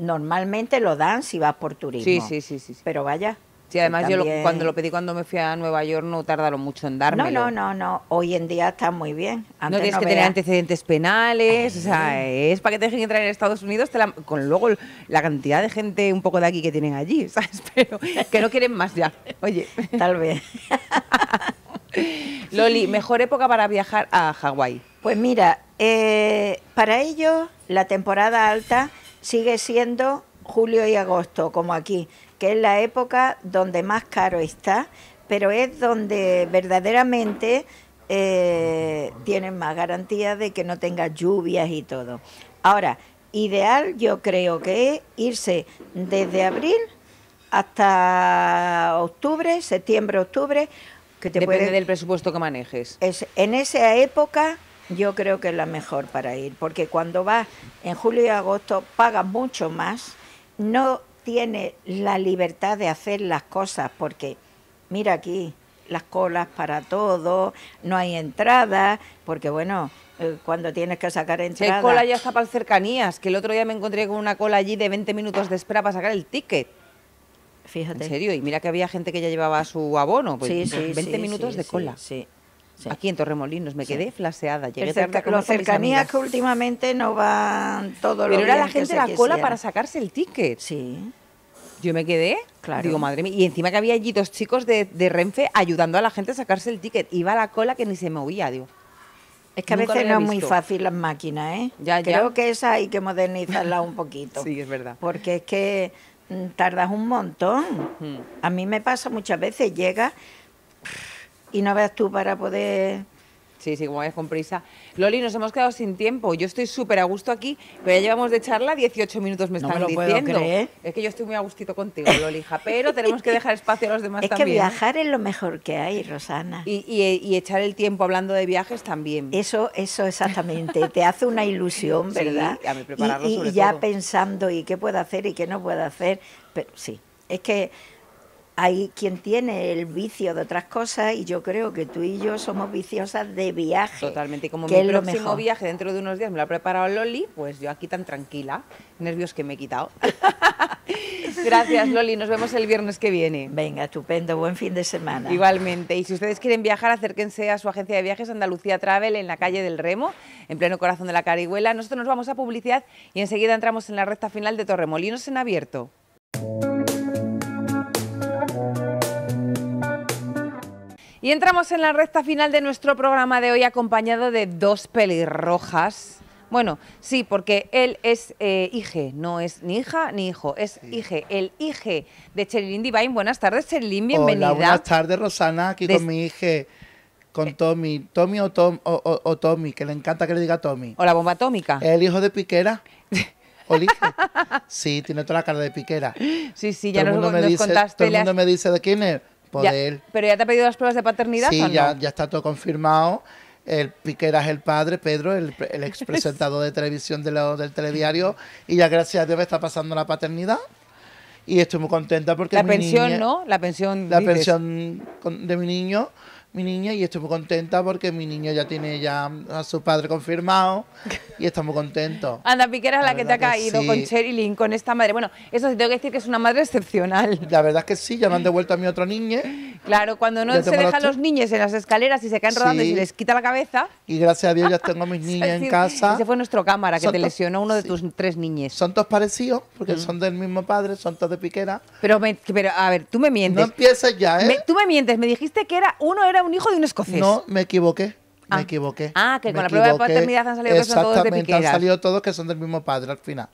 [SPEAKER 4] normalmente lo dan si vas por turismo. Sí, sí, sí, sí. Pero vaya. Sí, además yo cuando lo pedí cuando me fui a Nueva York no tardaron mucho en darme. No, no, no, no. Hoy en día está muy bien. no tienes que tener
[SPEAKER 1] antecedentes penales, o sea, es para que te dejen entrar en Estados Unidos con luego la cantidad de gente un poco de aquí que tienen allí, ¿sabes? Pero que no quieren más ya. Oye, tal vez.
[SPEAKER 4] Loli, mejor
[SPEAKER 1] época para viajar a Hawái.
[SPEAKER 4] Pues mira, eh, para ello la temporada alta sigue siendo julio y agosto, como aquí, que es la época donde más caro está, pero es donde verdaderamente eh, tienen más garantía de que no tenga lluvias y todo. Ahora, ideal yo creo que es irse desde abril hasta octubre, septiembre, octubre. Que te Depende del presupuesto que manejes. Es, en esa época yo creo que es la mejor para ir, porque cuando vas en julio y agosto pagas mucho más, no tiene la libertad de hacer las cosas, porque mira aquí, las colas para todo, no hay entrada, porque bueno, eh, cuando tienes que sacar entrada... La cola ya está para cercanías, que el otro día me encontré con una cola allí de 20 minutos de espera para sacar el ticket.
[SPEAKER 1] Fíjate. En serio, y mira que había gente que ya llevaba su abono, pues, 20 minutos de cola. sí. Aquí en Torremolinos me quedé flaseada, llegué tarde cercanías
[SPEAKER 4] que últimamente no van todos los Pero era la gente la cola para
[SPEAKER 1] sacarse el ticket. Sí. Yo me quedé, claro. digo, madre mía. Y encima que había allí dos chicos de, Renfe ayudando a la gente a sacarse el ticket. Iba la cola que ni se movía, digo. Es que a veces no es muy fácil las
[SPEAKER 4] máquinas, ¿eh? Creo que esa hay que modernizarla un poquito. sí, es verdad. Porque es que mm, tardas un montón. Mm. A mí me pasa muchas veces, llega y no veas tú para
[SPEAKER 1] poder... Sí, sí, como vayas con prisa. Loli, nos hemos quedado sin tiempo. Yo estoy súper a gusto aquí, pero ya llevamos de charla
[SPEAKER 4] 18 minutos, me no me lo Puedo creer.
[SPEAKER 1] Es que yo estoy muy a gustito contigo, Loli, hija, pero tenemos que dejar espacio a los demás es también. Es que viajar
[SPEAKER 4] es lo mejor que hay, Rosana. Y, echar el tiempo hablando de viajes también. Eso, eso exactamente. Te hace una ilusión, ¿verdad? Sí, a prepararlo y, y ya pensando y qué puedo hacer y qué no puedo hacer. Pero sí, es que hay quien tiene el vicio de otras cosas y yo creo que tú y yo somos viciosas de viaje. Totalmente, como mi próximo viaje
[SPEAKER 1] dentro de unos días me lo ha
[SPEAKER 4] preparado Loli,
[SPEAKER 1] pues yo aquí tan tranquila, nervios que me he quitado. Gracias Loli, nos vemos el viernes que viene. Venga, estupendo, buen fin de semana. Igualmente, y si ustedes quieren viajar, acérquense a su agencia de viajes Andalucía Travel en la calle del Remo, en pleno corazón de la Carihuela. Nosotros nos vamos a publicidad y enseguida entramos en la recta final de Torremolinos en abierto. Y entramos en la recta final de nuestro programa de hoy acompañado de dos pelirrojas. Bueno, sí, porque él es eh, no es ni hija ni hijo, es sí. el hijo de Cherilín Divine. Buenas tardes, Cherilín, bienvenida. Hola, buenas
[SPEAKER 5] tardes, Rosana, aquí con mi hijo, con Tommy, Tommy o, o, o, Tommy, que le encanta que le diga Tommy. O la bomba atómica. El hijo de Piquera. Sí, tiene toda la cara de piquera. Sí, sí, ya nos, me dice, contaste. Todo el mundo me dice de quién es. Pues
[SPEAKER 1] ¿Pero ya te ha pedido las pruebas de paternidad? ya,
[SPEAKER 5] está todo confirmado. El Piquera es el padre, Pedro, el, el ex de televisión del telediario, y ya gracias a Dios está pasando la paternidad. Y estoy muy contenta porque. La pensión, ¿no? La pensión. La pensión de mi niño mi niña y estoy muy contenta porque mi niño ya tiene ya a su padre confirmado y está muy contento.
[SPEAKER 1] Anda, Piquera es la, que te ha caído con con Cherilyn, con esta madre. Bueno, eso sí tengo que decir que es una madre excepcional.
[SPEAKER 5] La verdad es que sí, ya me han devuelto a mi otro niño.
[SPEAKER 1] Claro, cuando no se dejan los, niños en las escaleras y se caen rodando y se les quita la cabeza.
[SPEAKER 5] Y gracias a Dios ya tengo a mis niñas en casa. Ese fue nuestro cámara que te lesionó uno de tus tres niñes. Son todos parecidos porque mm. son del mismo padre, son todos de Piquera. Pero,
[SPEAKER 1] pero a ver, tú me mientes. No empieces ya, ¿eh? tú me mientes, me dijiste que era uno era un hijo de un escocés. No,
[SPEAKER 5] me equivoqué. Me ah. equivoqué. Ah, que con la prueba de paternidad han salido todos de Exactamente, han salido todos que son del mismo padre al final.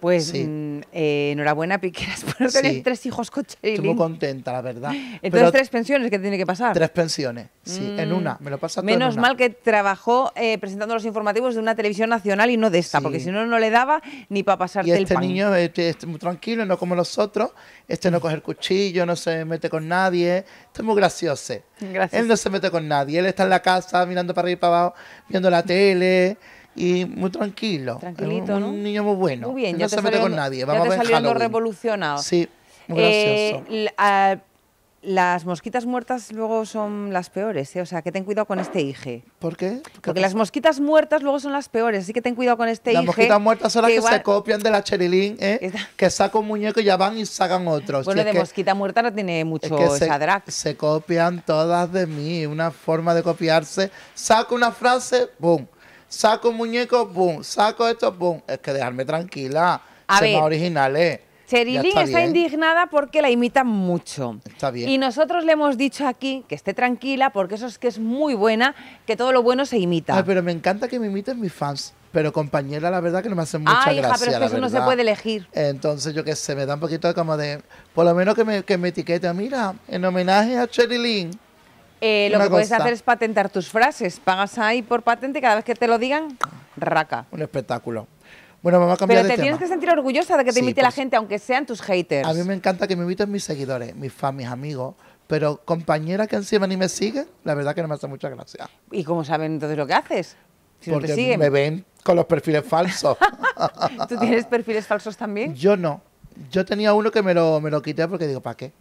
[SPEAKER 5] Pues mm, eh, enhorabuena, Piqueras, por tener tres hijos coche Estuvo muy contenta, la verdad. Entonces, tres
[SPEAKER 1] pensiones que tiene que pasar. Tres
[SPEAKER 5] pensiones, sí, en una. Mm, me lo pasa Menos mal
[SPEAKER 1] que trabajó eh, presentando los informativos de una televisión nacional y no de esta, porque si no,
[SPEAKER 5] no le daba ni para pasarte este el pan. niño este, es muy tranquilo, no como los otros. Este no mm. coge el cuchillo, no se mete con nadie. Este es muy gracioso. Él no se mete con nadie. Él está en la casa mirando para arriba y para abajo, viendo la tele y muy tranquilo. ¿eh? Tranquilito, un, niño muy bueno. Muy bien, no se mete con nadie. Vamos ya te a ver
[SPEAKER 1] revolucionado. Sí,
[SPEAKER 5] muy eh,
[SPEAKER 1] gracioso. Ah, las mosquitas muertas luego son las peores, ¿eh? o sea, que ten cuidado
[SPEAKER 5] con este hije. ¿Por qué? Porque las
[SPEAKER 1] mosquitas muertas luego son las peores, así que ten cuidado con este hijo Las mosquitas muertas son las que, se
[SPEAKER 5] copian de la cherilín, ¿eh? que saca un muñeco y ya van y sacan otros. Bueno, de mosquita muerta no tiene mucho es que se, copian todas de mí, una forma de copiarse. Saco una frase, ¡bum! saco muñeco, boom, saco esto, boom. Es que dejarme tranquila. A más originales.
[SPEAKER 1] Cherilyn está, está indignada porque la imitan mucho. Está bien. Y nosotros le hemos dicho aquí que esté tranquila porque eso es que es muy
[SPEAKER 5] buena, que todo lo bueno se imita. Ay, pero me encanta que me imiten mis fans. Pero compañera, la verdad que no me hacen mucha gracia. hija, pero es que eso no se puede elegir. Entonces, yo que sé, me da un poquito como de. Por lo menos que me, que etiqueta, mira, en homenaje a Cherilyn
[SPEAKER 1] eh, lo que puedes hacer es patentar tus frases. Pagas ahí por patente y cada vez que te lo digan,
[SPEAKER 5] raca. Un espectáculo. Bueno, Pero te tienes que
[SPEAKER 1] sentir orgullosa de que te invite la gente,
[SPEAKER 5] aunque sean tus haters. A mí me encanta que me inviten mis seguidores, mis fans, mis amigos. Pero compañeras que encima ni me siguen, la verdad que no me hace mucha gracia. ¿Y cómo saben entonces lo que haces? Si Porque no te siguen. me ven con los perfiles falsos. ¿Tú tienes
[SPEAKER 1] perfiles falsos también?
[SPEAKER 5] Yo no. Yo tenía uno que me me lo quité porque digo, ¿para qué?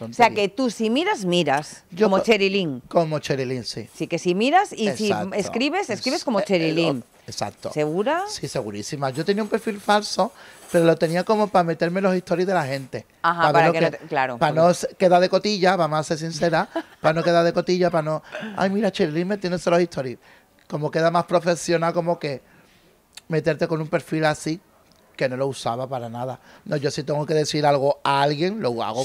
[SPEAKER 5] O sea que tú si miras, miras. como Cherilyn. Como Cherilyn, sí. Sí, que si miras y si escribes, escribes como Cherilyn. Exacto. ¿Segura? Sí, segurísima. Yo tenía un perfil falso, pero lo tenía como para meterme los stories de la gente. Ajá, para, que,
[SPEAKER 1] claro. Para no
[SPEAKER 5] quedar de cotilla, vamos a ser sinceras, para no quedar de cotilla, para no... Ay, mira, Cherilyn metiéndose los stories. Como queda más profesional, como que meterte con un perfil así que no lo usaba para nada. No, yo si tengo que decir algo a alguien, lo hago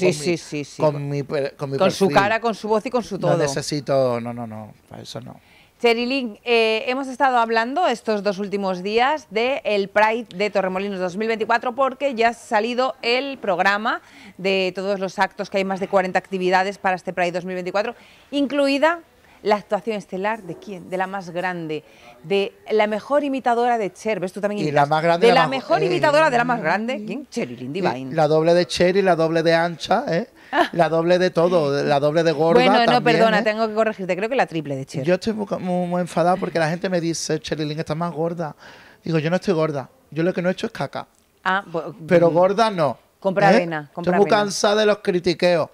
[SPEAKER 5] con, mi, con, con, su cara, con su voz y con su todo. No necesito, no, no, no, para eso no.
[SPEAKER 1] Cherilín, eh, hemos estado hablando estos dos últimos días del el Pride de Torremolinos 2024 porque ya ha salido el programa de todos los actos, que hay más de 40 actividades para este Pride 2024, incluida la actuación estelar de quién? De la más grande, de la mejor imitadora de Cher, ¿ves tú también? la más grande. De la, mejor eh, imitadora de la más mm, grande, ¿quién? Divine. Eh,
[SPEAKER 5] la doble de y la doble de Ancha, ¿eh? Ah. La doble de todo, la doble de gorda. Bueno, no, perdona, ¿eh? tengo que corregirte, creo que la triple de Cher. Yo estoy muy, enfadada enfadado porque la gente me dice, "Cherylin está más gorda. Digo, yo no estoy gorda, yo lo que no he hecho es caca.
[SPEAKER 1] Ah, pero
[SPEAKER 5] gorda no. Compra avena. Estoy muy cansada de los critiqueos.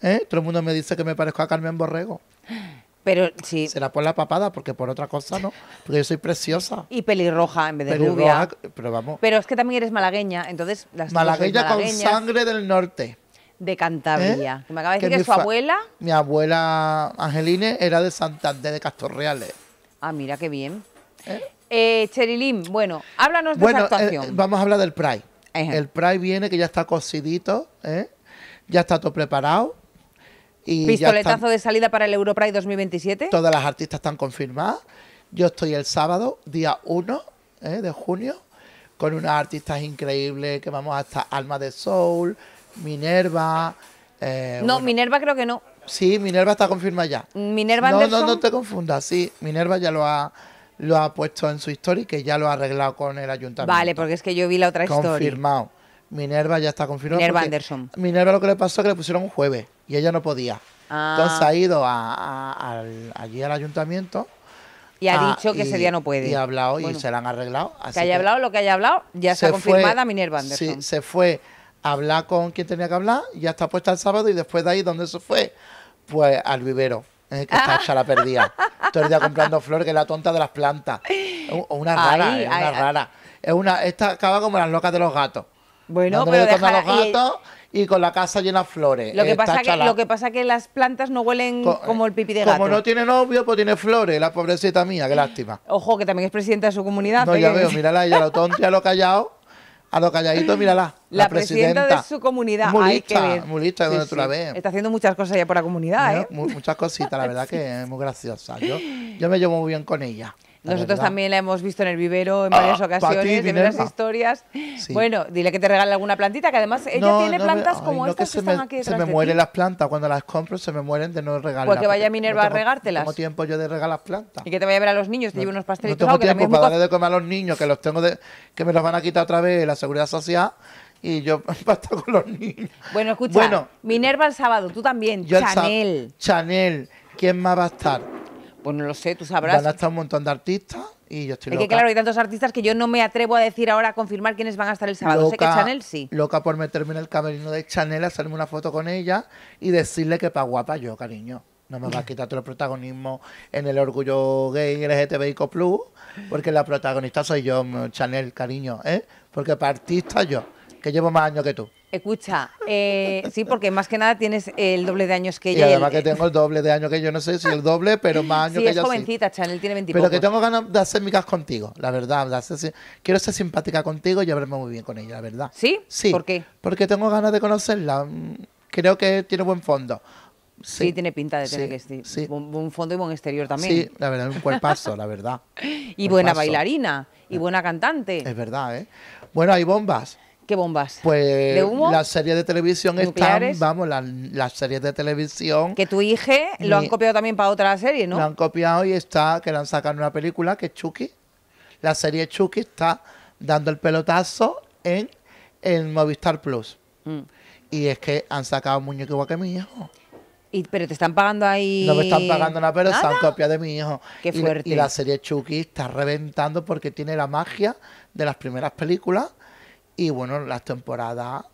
[SPEAKER 5] ¿eh? Todo el mundo me dice que me parezco a Carmen Borrego. Pero sí. Será por la papada, porque por otra cosa no. Porque yo soy preciosa. Y pelirroja en vez de rubia. Pero vamos.
[SPEAKER 1] Pero es que también eres malagueña, entonces las Malagueña con sangre
[SPEAKER 5] del norte.
[SPEAKER 1] De Cantabria. ¿Eh? Me acaba de decir que, su abuela.
[SPEAKER 5] Mi abuela Angeline era de Santander de Castorreales. Ah, mira qué bien.
[SPEAKER 1] ¿Eh? ¿Eh? Cherilín, bueno, háblanos de esa eh, actuación.
[SPEAKER 5] vamos a hablar del Pride. El Pride viene que ya está cocidito, ya está todo preparado ¿Pistoletazo de
[SPEAKER 1] salida para el Europride 2027?
[SPEAKER 5] Todas las artistas están confirmadas. Yo estoy el sábado, día 1 eh, de junio, con unas artistas increíbles que vamos hasta Alma de Soul, Minerva. Eh, no,
[SPEAKER 1] Minerva creo que no.
[SPEAKER 5] Sí, Minerva está confirmada ya.
[SPEAKER 1] Minerva no, No,
[SPEAKER 5] te confundas, sí, Minerva ya lo ha lo ha puesto en su historia y que ya lo ha arreglado con el ayuntamiento. Vale, porque es
[SPEAKER 1] que yo vi la otra historia. Confirmado.
[SPEAKER 5] Minerva ya está confirmada. Minerva Anderson. Minerva lo que le pasó es que le pusieron un jueves y ella no podía. Ah. Entonces ha ido allí al ayuntamiento.
[SPEAKER 1] Y ha dicho que ese día no puede. Y ha hablado y se
[SPEAKER 5] la han arreglado. que haya hablado
[SPEAKER 1] lo que haya hablado, ya está confirmada Minerva Anderson.
[SPEAKER 5] Sí, se fue a hablar con quien tenía que hablar, ya está puesta el sábado y después de ahí, ¿dónde se fue? Pues al vivero, que está hecha la perdida. Todo el día comprando flores, que es la tonta de las plantas. una rara, una rara. Es una, esta acaba como las locas de los gatos. Bueno, pero los gatos y, con la casa llena de flores. Lo que, pasa
[SPEAKER 1] es que las plantas no huelen como el pipi de gato. Como no tiene
[SPEAKER 5] novio, pues tiene flores, la pobrecita mía, qué lástima.
[SPEAKER 1] Ojo, que también es presidenta de su comunidad. No, ¿eh? ya veo,
[SPEAKER 5] mírala, ella lo tonto, a lo callado. A lo calladito, mírala. La, presidenta, de su
[SPEAKER 1] comunidad. donde tú la ves.
[SPEAKER 5] Está haciendo muchas cosas ya por la comunidad, ¿eh? Muchas cositas, la verdad que es muy graciosa. Yo, yo me llevo muy bien con ella. Nosotros también
[SPEAKER 1] la hemos visto en el vivero en varias ah, ocasiones, en varias historias. Bueno, dile que te regale alguna plantita, que además ella tiene plantas como
[SPEAKER 3] estas
[SPEAKER 5] que, aquí Se me mueren las plantas, cuando las compro se me mueren de no regalar. Porque vaya Minerva a regártelas. tiempo yo de regalar plantas. Y que te vaya a ver a los niños, te lleve unos pastelitos. No tengo tiempo para darle de comer a los niños, que los tengo de, que me los van a quitar otra vez la seguridad social y yo basta con los niños. Bueno, escucha, bueno,
[SPEAKER 1] Minerva el sábado, tú también, Chanel.
[SPEAKER 5] Chanel, ¿quién más va a estar? Pues no lo sé, tú sabrás. Van a estar un montón de artistas y yo estoy es que claro, hay
[SPEAKER 1] tantos artistas que yo no me atrevo a decir ahora a confirmar quiénes van a estar el sábado. sé que Chanel sí.
[SPEAKER 5] Loca por meterme en el camerino de Chanel, hacerme una foto con ella y decirle que pa' guapa yo, cariño. No me va a quitar todo el protagonismo en el orgullo gay LGTBIQ+, porque la protagonista soy yo, Chanel, cariño, ¿eh? Porque para artista yo, que llevo más años que tú.
[SPEAKER 1] Escucha, eh, sí, porque más que nada tienes el doble de años que yo. Y además
[SPEAKER 5] que tengo el doble de años que yo, no sé si el doble, pero más años que ella. Sí, es jovencita,
[SPEAKER 1] Chanel tiene 20 Pero que tengo
[SPEAKER 5] ganas de hacer mi casa contigo, la verdad. quiero ser simpática contigo y hablarme muy bien con ella, la verdad. ¿Sí? Sí. ¿Por qué? Porque tengo ganas de conocerla. Mm, creo que tiene buen fondo. Sí, tiene pinta de tener sí, que sí. un fondo y buen exterior también. Sí, la verdad, un paso, la verdad. y buena bailarina, y eh, buena
[SPEAKER 1] cantante.
[SPEAKER 5] Es verdad, ¿eh? Bueno, hay bombas bombas? Pues la serie de televisión está, vamos, las, series de televisión. Que tu hija lo han copiado también para otra serie, ¿no? Lo han copiado y está, que le han sacado una película que es Chucky. La serie Chucky está dando el pelotazo en, el Movistar Plus. Mm. Y es que han sacado un muñeco que mi hijo. Y, pero te están pagando ahí. No me están pagando nada, pero están copias de mi hijo. Qué fuerte. y, la serie Chucky está reventando porque tiene la magia de las primeras películas y bueno, las temporadas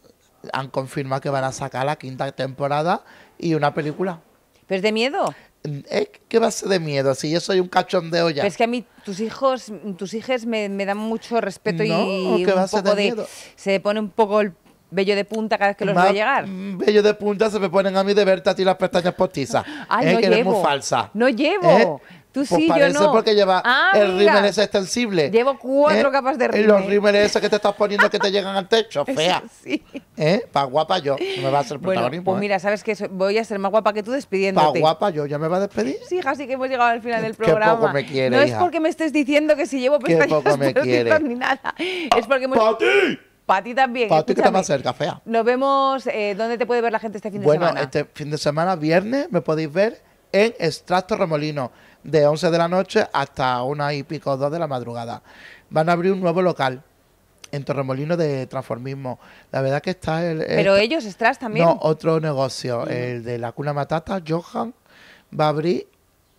[SPEAKER 5] han confirmado que van a sacar la quinta temporada y una película. ¿Pero es de miedo? Eh, ¿Qué va a ser de miedo si yo soy un cachondeo ya? olla. es que a mí tus hijos, tus hijas me, dan mucho respeto y un poco de,
[SPEAKER 1] se pone un poco el Bello de punta cada vez que los a llegar. Mm,
[SPEAKER 5] bello de punta se me ponen a mí de verte a ti las pestañas postizas. es que llevo. eres muy falsa. No llevo. ¿Eh? Tú pues sí, yo no. porque lleva ah, el rímel ese extensible. Llevo cuatro ¿Eh? capas de rímel. Y los rímeles esos que te estás poniendo que te llegan al techo, fea. sí. ¿Eh? Pa' guapa yo, me va a hacer protagonismo. Bueno, pues ¿eh? mira,
[SPEAKER 1] sabes que voy a ser más guapa que tú despidiéndote. Pa' guapa
[SPEAKER 5] yo, ¿ya me va a despedir?
[SPEAKER 1] Sí, hija, así que hemos llegado al final del programa. Qué me No es porque me estés diciendo que si llevo pestañas postizas ni nada. Es porque hemos... ¡Pa' ti! ti también. Para ti que está
[SPEAKER 5] más cerca, fea.
[SPEAKER 1] Nos vemos, eh, ¿dónde te puede ver la gente este fin de semana? Bueno, este
[SPEAKER 5] fin de semana, viernes, me podéis ver en Extracto Remolino, de 11 de la noche hasta una y pico, dos de la madrugada. Van a abrir un nuevo local en Torremolino de transformismo. La verdad que está el... Pero ellos Stras también. No, otro negocio, el de la cuna matata, Johan, va a abrir...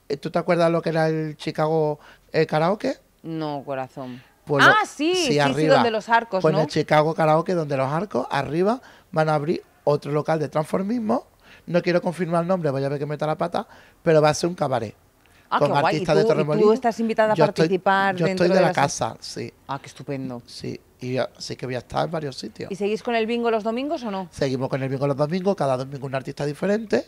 [SPEAKER 5] Eh, ¿Tú te acuerdas lo que era el Chicago eh, karaoke?
[SPEAKER 1] No, corazón ah, sí, sí, donde los arcos, pues en el
[SPEAKER 5] Chicago Karaoke, donde los arcos, arriba, van a abrir otro local de transformismo. No quiero confirmar el nombre, voy a ver que meta la pata, pero va a ser un cabaret. Ah, con ¿Y tú, estás invitada a participar Yo estoy de, la, casa, sí. Ah, qué estupendo. Sí, y así que voy a estar en varios sitios. ¿Y
[SPEAKER 1] seguís con el bingo los domingos o no?
[SPEAKER 5] Seguimos con el bingo los domingos, cada domingo un artista diferente.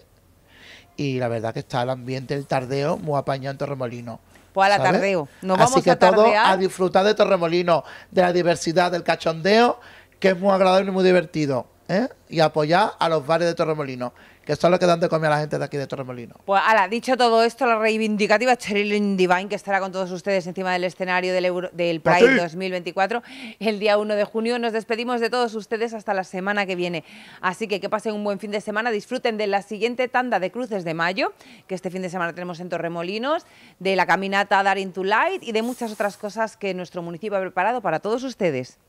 [SPEAKER 5] Y la verdad que está el ambiente, el tardeo, muy apañado en Torremolino. Pues al atardeo. Nos vamos Así que a a disfrutar de Torremolino, este de la diversidad, del cachondeo, que es muy agradable y muy divertido. ¿eh? Y apoyar a los bares de Torremolino. Este que es lo que dan de comer a la gente de aquí de Torremolino.
[SPEAKER 1] Pues ala, dicho todo esto, la reivindicativa Cheryl Divine, que estará con todos ustedes encima del escenario del, Euro, del ¿Ah, Pride 2024, el día 1 de junio, nos despedimos de todos ustedes hasta la semana que viene. Así que que pasen un buen fin de semana, disfruten de la siguiente tanda de cruces de mayo, que este fin de semana tenemos en Torremolinos, de la caminata Daring into Light y de muchas otras cosas que nuestro municipio ha preparado para todos ustedes.